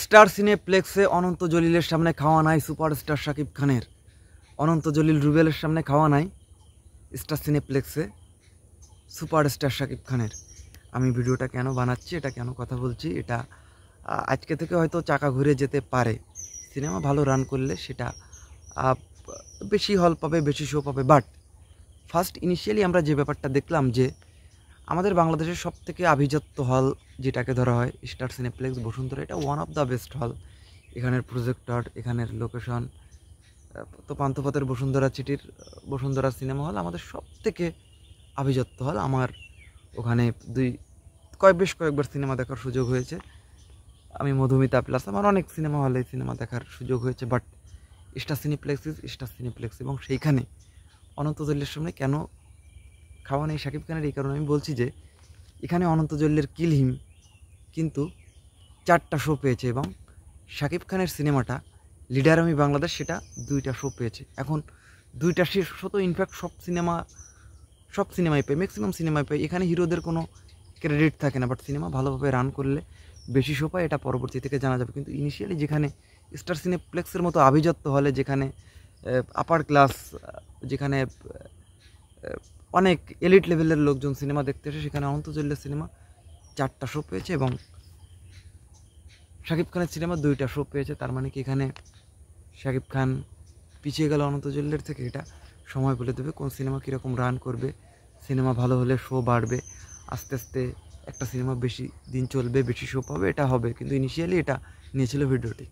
star সিনেপ্লেক্সে অনন্ত জলিলের সামনে খাওয়া নাই সুপারস্টার শাকিব খানের অনন্ত জলিল রুবেলের সামনে খাওয়া নাই স্টার সিনেপ্লেক্সে সুপারস্টার শাকিব খানের আমি ভিডিওটা কেন বানাচ্ছি এটা কেন কথা বলছি এটা আজকে থেকে হয়তো চাকা ঘুরে যেতে পারে সিনেমা ভালো রান করলে সেটা বেশি হল পাবে বেশি শো পাবে বাট ফার্স্ট ইনিশিয়ালি আমরা যে ব্যাপারটা দেখলাম যে আমাদের বাংলাদেশের সব থেকে আভিজাত্য হল যেটাকে ধরা হয় স্টার সিনেপ্লেক্স বসুন্ধরা এটা ওয়ান অফ দ্য বেস্ট হল এখানের প্রজেক্টর এখানের লোকেশন তো পান্থপথের বসুন্ধরা চিটির বসুন্ধরা সিনেমা হল আমাদের সব থেকে আভিজাত্য হল আমার ওখানে দুই কয়েক বেশ কয়েকবার সিনেমা দেখার সুযোগ হয়েছে আমি মধুমিতা প্লাস আমার অনেক সিনেমা হলে সিনেমা দেখার সুযোগ হয়েছে but Star Cineplex is Star Cineplex এবং সেইখানে অনন্ত দলের সামনে কেন খাওয়া নেই শাকিব খানের এই কারণে আমি বলছি যে এখানে অনন্ত জল্লের কিলহিম কিন্তু চারটা শো পেয়েছে এবং শাকিব খানের সিনেমাটা লিডার আমি বাংলাদেশ সেটা দুইটা শো পেয়েছে এখন দুইটা শো তো ইনফ্যাক্ট সব সিনেমা সব সিনেমায় পেয়ে ম্যাক্সিমাম সিনেমায় পেয়ে এখানে হিরোদের কোনো ক্রেডিট থাকে না বাট সিনেমা ভালোভাবে রান করলে বেশি শো পায় এটা পরবর্তী থেকে জানা যাবে কিন্তু ইনিশিয়ালি যেখানে স্টার সিনেপ্লেক্সের মতো আভিজাত্য হলে যেখানে আপার ক্লাস যেখানে অনেক এলিট লেভেলের লোকজন সিনেমা দেখতে এসে সেখানে অনন্ত জল্লের সিনেমা চারটা শো পেয়েছে এবং শাকিব খানের সিনেমা দুইটা শো পেয়েছে তার মানে কি এখানে শাকিব খান পিছিয়ে গেল অনন্ত জল্লের থেকে এটা সময় বলে দেবে কোন সিনেমা কীরকম রান করবে সিনেমা ভালো হলে শো বাড়বে আস্তে আস্তে একটা সিনেমা বেশি দিন চলবে বেশি শো পাবে এটা হবে কিন্তু ইনিশিয়ালি এটা নিয়েছিল ভিডিওটি